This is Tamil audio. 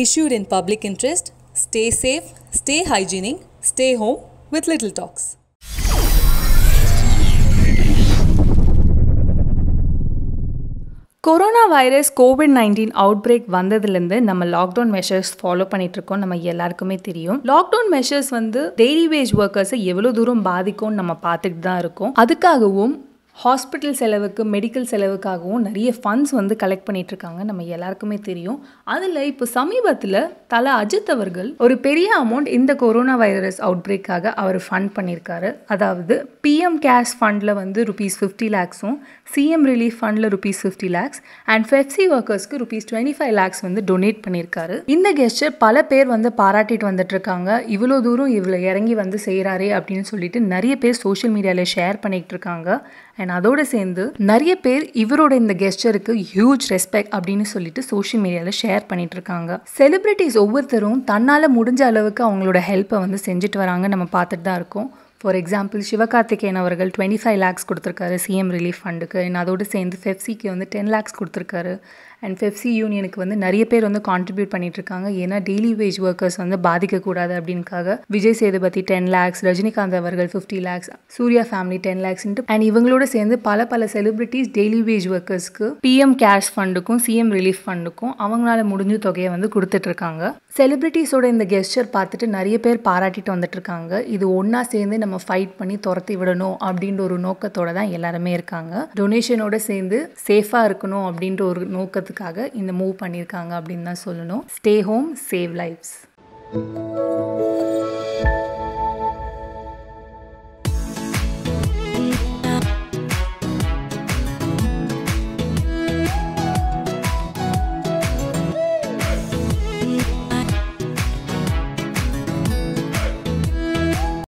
issued in public interest, stay safe, stay hygienic, stay home with Little Talks. Corona virus covid nineteen outbreak வந்ததுலேருந்து நம்ம லாக்டவுன் மெஷர்ஸ் ஃபாலோ பண்ணிட்டு இருக்கோம் நம்ம எல்லாருக்குமே தெரியும் லாக்டவுன் மெஷர்ஸ் வந்து டெய்லி வேஜ் ஒர்க்கர்ஸை எவ்வளோ தூரம் பாதிக்கும்னு நம்ம பார்த்துட்டு தான் இருக்கோம் அதுக்காகவும் ஹாஸ்பிட்டல் செலவுக்கு மெடிக்கல் செலவுக்காகவும் நிறைய ஃபண்ட்ஸ் வந்து கலெக்ட் பண்ணிகிட்ருக்காங்க நம்ம எல்லாருக்குமே தெரியும் அதில் இப்போ சமீபத்தில் தலை அஜித் அவர்கள் ஒரு பெரிய அமௌண்ட் இந்த கொரோனா வைரஸ் அவுட் பிரேக்காக அவர் ஃபண்ட் பண்ணியிருக்காரு அதாவது பிஎம் கேஷ் ஃபண்டில் வந்து ருபீஸ் ஃபிஃப்டி லேக்ஸும் சிஎம் ரிலீஃப் ஃபண்டில் rupees fifty lakhs and FEFSI ஒர்க்கர்ஸ்க்கு ருபீஸ் டுவெண்ட்டி ஃபைவ் லேக்ஸ் வந்து டொனேட் பண்ணியிருக்காரு இந்த கெஸ்டர் பல பேர் வந்து பாராட்டிட்டு இருக்காங்க இவ்வளோ தூரம் இவ்வளோ இறங்கி வந்து செய்கிறாரே அப்படின்னு சொல்லிட்டு நிறைய பேர் சோஷியல் மீடியாவில் ஷேர் பண்ணிகிட்டு இருக்காங்க அண்ட் அதோடு சேர்ந்து நிறைய பேர் இவரோட இந்த கெஸ்டருக்கு ஹியூஜ் ரெஸ்பெக்ட் அப்படின்னு சொல்லிட்டு சோஷியல் மீடியாவில் ஷேர் பண்ணிட்டு இருக்காங்க செலிப்ரிட்டிஸ் ஒவ்வொருத்தரும் தன்னால் முடிஞ்ச அளவுக்கு அவங்களோட ஹெல்ப்பை வந்து செஞ்சுட்டு வராங்க நம்ம பார்த்துட்டு தான் இருக்கோம் ஃபார் எக்ஸாம்பிள் சிவகார்த்திகேயன் அவர்கள் டுவெண்ட்டி ஃபைவ் லேக்ஸ் கொடுத்துருக்காரு சிஎம் ரிலீஃப் ஃபண்டுக்கு அண்ட் அதோடு சேர்ந்து ஃபெப்சிக்கு வந்து டென் லேக்ஸ் கொடுத்துருக்காரு அண்ட் ஃபெஃப்சி யூனியனுக்கு வந்து நிறைய பேர் வந்து கான்ட்ரிபியூட் இருக்காங்க ஏன்னா டெய்லி வேஜ் ஒர்க்கர்ஸ் வந்து பாதிக்கக்கூடாது அப்படின்காக விஜய் சேதுபதி டென் லேக்ஸ் ரஜினிகாந்த் அவர்கள் fifty lakhs Suriya family ten lakhs and இவங்களோட சேர்ந்து பல பல செலிபிரிட்டிஸ் டெய்லி வேஜ் ஒர்க்கர்ஸ்க்கு பிஎம் கேஷ் ஃபண்டுக்கும் சிஎம் ரிலீஃப் ஃபண்டுக்கும் அவங்களால முடிஞ்ச தொகையை வந்து கொடுத்துட்ருக்காங்க செலிபிரிட்டிஸோட இந்த கெஸ்டர் பார்த்துட்டு நிறைய பேர் பாராட்டிட்டு இருக்காங்க இது ஒன்றா சேர்ந்து நம்ம ஃபைட் பண்ணி துரத்தி விடணும் அப்படின்ற ஒரு நோக்கத்தோட தான் எல்லாருமே இருக்காங்க டொனேஷனோட சேர்ந்து சேஃபாக இருக்கணும் அப்படின்ற ஒரு நோக்கத்துக்கு பண்ணுறதுக்காக இந்த மூவ் பண்ணியிருக்காங்க அப்படின்னு தான் சொல்லணும் ஸ்டே ஹோம் சேவ் லைஃப்ஸ்